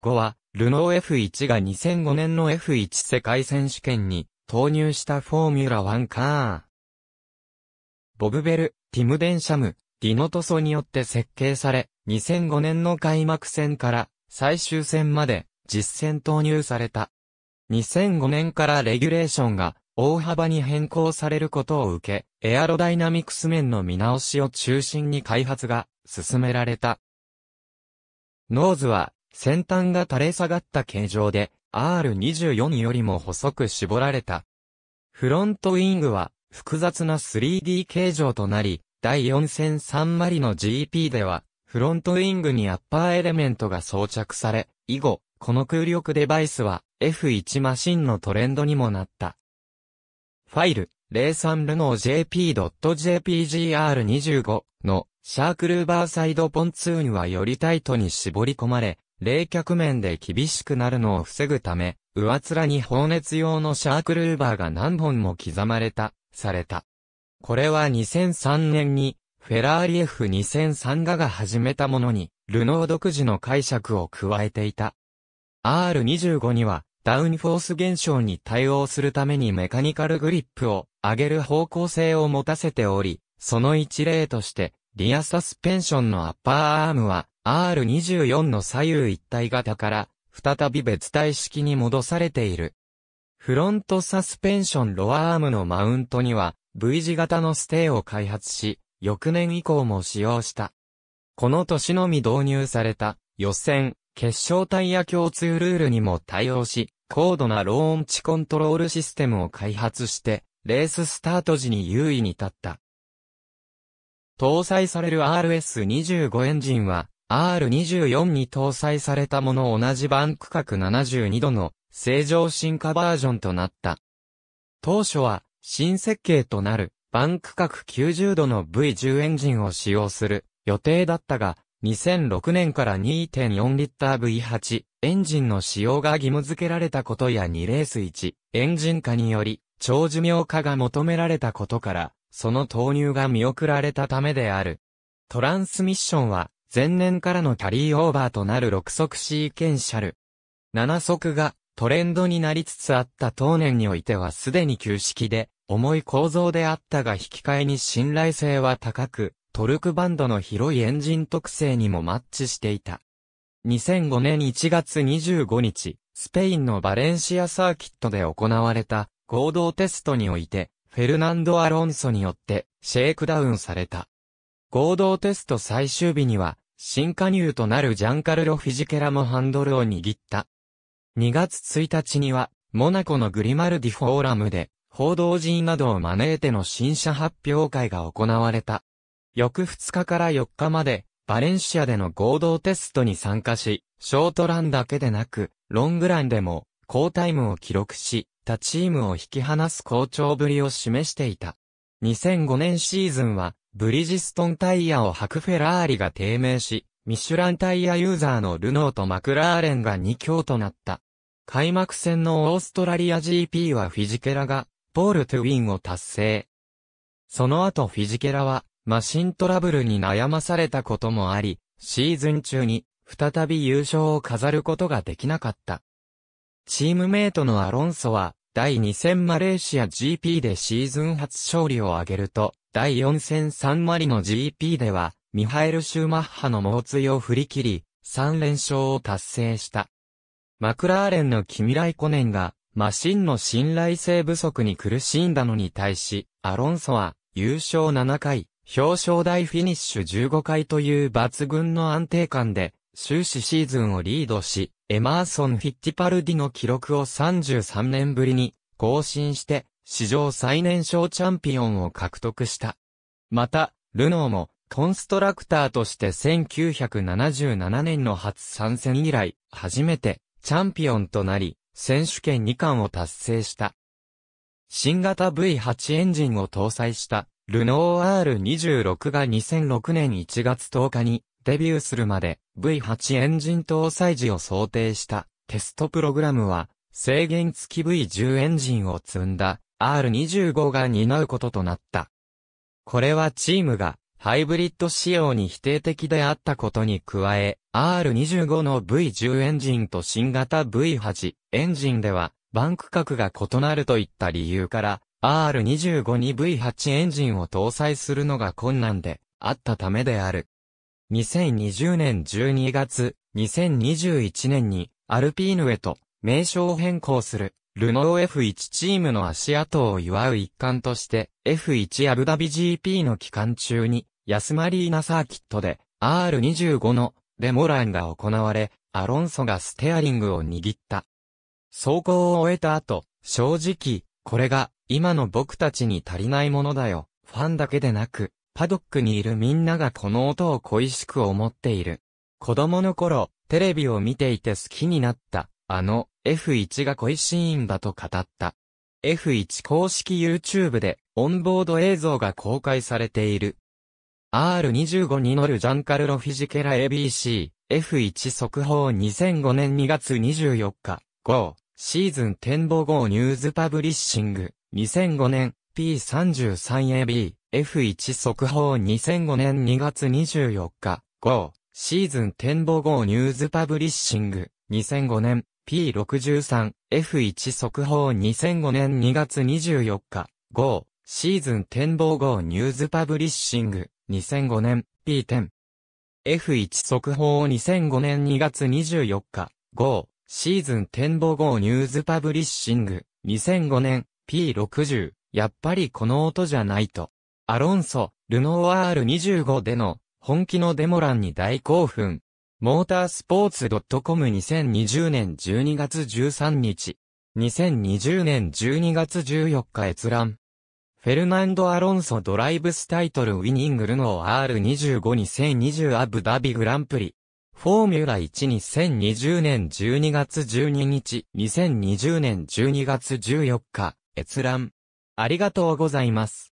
後は、ルノー F1 が2005年の F1 世界選手権に投入したフォーミュラワンカー。ボブベル、ティム・デンシャム、ディノトソによって設計され、2005年の開幕戦から最終戦まで実戦投入された。2005年からレギュレーションが大幅に変更されることを受け、エアロダイナミクス面の見直しを中心に開発が進められた。ノーズは先端が垂れ下がった形状で、R24 よりも細く絞られた。フロントウィングは複雑な 3D 形状となり、第4戦3マリの GP では、フロントウィングにアッパーエレメントが装着され、以後、この空力デバイスは F1 マシンのトレンドにもなった。ファイル、03ルノー JP.jpgr25 のシャークルーバーサイドポンツーンはよりタイトに絞り込まれ、冷却面で厳しくなるのを防ぐため、上面に放熱用のシャークルーバーが何本も刻まれた、された。これは2003年に、フェラーリ F2003 画が始めたものに、ルノー独自の解釈を加えていた。R25 には、ダウンフォース現象に対応するためにメカニカルグリップを上げる方向性を持たせており、その一例として、リアサスペンションのアッパーアームは、R24 の左右一体型から、再び別体式に戻されている。フロントサスペンションロアアームのマウントには、V 字型のステーを開発し、翌年以降も使用した。この年のみ導入された、予選、決勝タイヤ共通ルールにも対応し、高度なローンチコントロールシステムを開発して、レーススタート時に優位に立った。搭載される RS25 エンジンは、R24 に搭載されたもの同じ版区画72度の正常進化バージョンとなった。当初は新設計となる版区画90度の V10 エンジンを使用する予定だったが、2006年から2.4リッター V8 エンジンの使用が義務付けられたことや2レース1エンジン化により長寿命化が求められたことから、その投入が見送られたためである。トランスミッションは前年からのキャリーオーバーとなる6足シーケンシャル。7足がトレンドになりつつあった当年においてはすでに旧式で、重い構造であったが引き換えに信頼性は高く、トルクバンドの広いエンジン特性にもマッチしていた。2005年1月25日、スペインのバレンシアサーキットで行われた合同テストにおいて、フェルナンド・アロンソによってシェイクダウンされた。合同テスト最終日には、新加入となるジャンカルロ・フィジケラもハンドルを握った。2月1日には、モナコのグリマルディフォーラムで、報道陣などを招いての新車発表会が行われた。翌2日から4日まで、バレンシアでの合同テストに参加し、ショートランだけでなく、ロングランでも、好タイムを記録し、他チームを引き離す好調ぶりを示していた。2005年シーズンは、ブリジストンタイヤを履くフェラーリが低迷し、ミシュランタイヤユーザーのルノーとマクラーレンが2強となった。開幕戦のオーストラリア GP はフィジケラが、ポールトゥウィンを達成。その後フィジケラは、マシントラブルに悩まされたこともあり、シーズン中に、再び優勝を飾ることができなかった。チームメイトのアロンソは、第2戦マレーシア GP でシーズン初勝利を挙げると、第4戦サンマリの GP では、ミハエル・シューマッハの猛追を振り切り、3連勝を達成した。マクラーレンのキミライコネンが、マシンの信頼性不足に苦しんだのに対し、アロンソは、優勝7回、表彰台フィニッシュ15回という抜群の安定感で、終始シーズンをリードし、エマーソン・フィッチパルディの記録を33年ぶりに更新して、史上最年少チャンピオンを獲得した。また、ルノーも、コンストラクターとして1977年の初参戦以来、初めてチャンピオンとなり、選手権2冠を達成した。新型 V8 エンジンを搭載したルノー R26 が2006年1月10日にデビューするまで V8 エンジン搭載時を想定したテストプログラムは制限付き V10 エンジンを積んだ R25 が担うこととなった。これはチームがハイブリッド仕様に否定的であったことに加え、R25 の V10 エンジンと新型 V8 エンジンでは、バンク角が異なるといった理由から、R25 に V8 エンジンを搭載するのが困難であったためである。2020年12月、2021年にアルピーヌへと名称を変更するルノー F1 チームの足跡を祝う一環として、F1 アブダビ GP の期間中に、ヤスマリーナサーキットで、R25 のデモランが行われ、アロンソがステアリングを握った。走行を終えた後、正直、これが、今の僕たちに足りないものだよ。ファンだけでなく、パドックにいるみんながこの音を恋しく思っている。子供の頃、テレビを見ていて好きになった。あの F1 が恋シーンだと語った。F1 公式 YouTube でオンボード映像が公開されている。R25 に乗るジャンカルロ・フィジケラ ABC、F1 速報2005年2月24日、号、シーズン展望号ニューズパブリッシング、2005年、P33AB、F1 速報2005年2月24日、号、シーズン展望号ニューズパブリッシング、2005年、P63、F1 速報2005年2月24日、号、シーズン展望号ニューズパブリッシング、2005年、P10。F1 速報2005年2月24日、号、シーズン展望号ニューズパブリッシング、2005年、P60、やっぱりこの音じゃないと。アロンソ、ルノー R25 での、本気のデモ欄に大興奮。モータースポーツ .com2020 年12月13日。2020年12月14日閲覧。フェルナンド・アロンソドライブスタイトルウィニングルノー R25-2020 アブダビグランプリ。フォーミュラ12020年12月12日、2020年12月14日、閲覧。ありがとうございます。